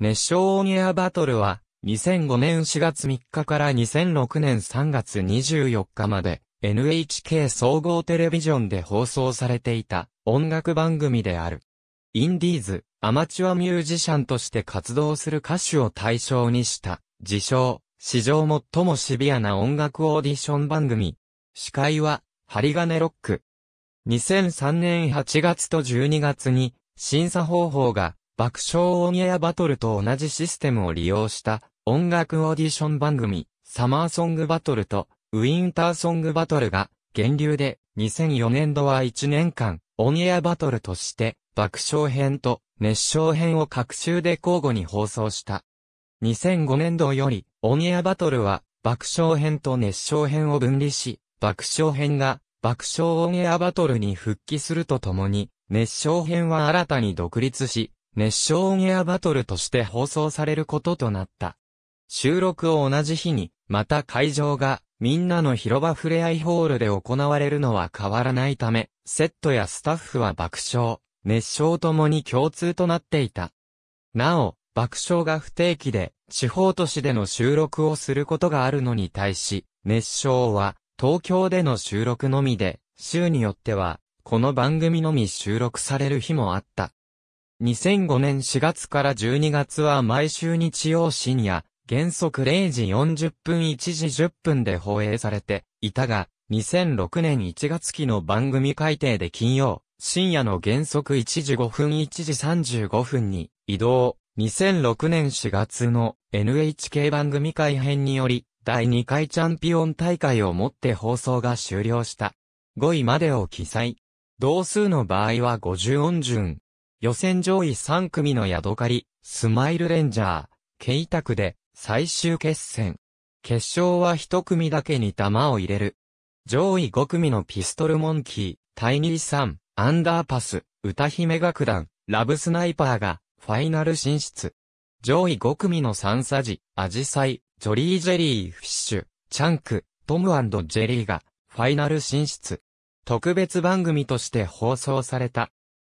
熱唱オンエアバトルは、2005年4月3日から2006年3月24日まで、NHK 総合テレビジョンで放送されていた音楽番組である。インディーズ、アマチュアミュージシャンとして活動する歌手を対象にした、自称、史上最もシビアな音楽オーディション番組。司会は、針金ロック。2003年8月と12月に、審査方法が爆笑オンエアバトルと同じシステムを利用した音楽オーディション番組サマーソングバトルとウィンターソングバトルが源流で2004年度は1年間オンエアバトルとして爆笑編と熱唱編を各週で交互に放送した。2005年度よりオンエアバトルは爆笑編と熱唱編を分離し爆笑編が爆笑オンエアバトルに復帰するとともに熱唱編は新たに独立し熱唱オンエアバトルとして放送されることとなった。収録を同じ日に、また会場が、みんなの広場ふれあいホールで行われるのは変わらないため、セットやスタッフは爆笑、熱唱ともに共通となっていた。なお、爆笑が不定期で、地方都市での収録をすることがあるのに対し、熱唱は、東京での収録のみで、週によっては、この番組のみ収録される日もあった。2005年4月から12月は毎週日曜深夜、原則0時40分1時10分で放映されていたが、2006年1月期の番組改定で金曜、深夜の原則1時5分1時35分に移動、2006年4月の NHK 番組改編により、第2回チャンピオン大会をもって放送が終了した。5位までを記載。同数の場合は50音順、予選上位3組のヤドカリ、スマイルレンジャー、ケイタクで最終決戦。決勝は1組だけに弾を入れる。上位5組のピストルモンキー、タイニーさん、アンダーパス、歌姫楽団、ラブスナイパーがファイナル進出。上位5組のサンサジ、アジサイ、ジョリージェリーフィッシュ、チャンク、トムジェリーがファイナル進出。特別番組として放送された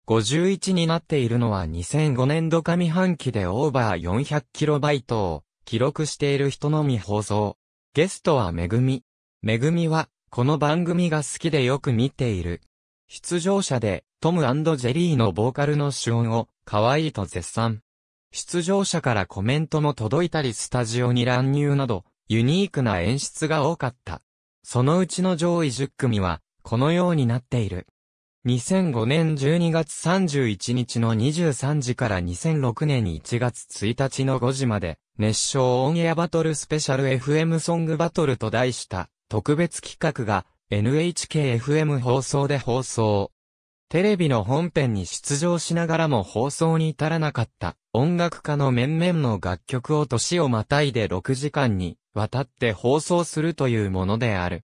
51になっているのは2005年度上半期でオーバー 400KB を記録している人のみ放送。ゲストはめぐみ。めぐみは、この番組が好きでよく見ている。出場者で、トムジェリーのボーカルの主音を、可愛いと絶賛。出場者からコメントも届いたりスタジオに乱入など、ユニークな演出が多かった。そのうちの上位10組は、このようになっている。2005年12月31日の23時から2006年1月1日の5時まで、熱唱オンエアバトルスペシャル FM ソングバトルと題した特別企画が NHKFM 放送で放送。テレビの本編に出場しながらも放送に至らなかった音楽家の面々の楽曲を年をまたいで6時間にわたって放送するというものである。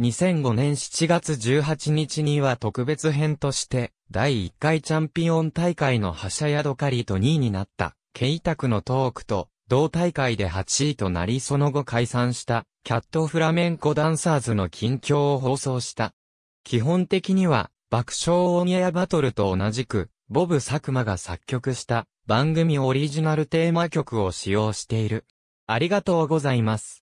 2005年7月18日には特別編として、第1回チャンピオン大会の覇者ヤドカリと2位になった、ケイタクのトークと、同大会で8位となりその後解散した、キャットフラメンコダンサーズの近況を放送した。基本的には、爆笑オンエアバトルと同じく、ボブ佐久間が作曲した番組オリジナルテーマ曲を使用している。ありがとうございます。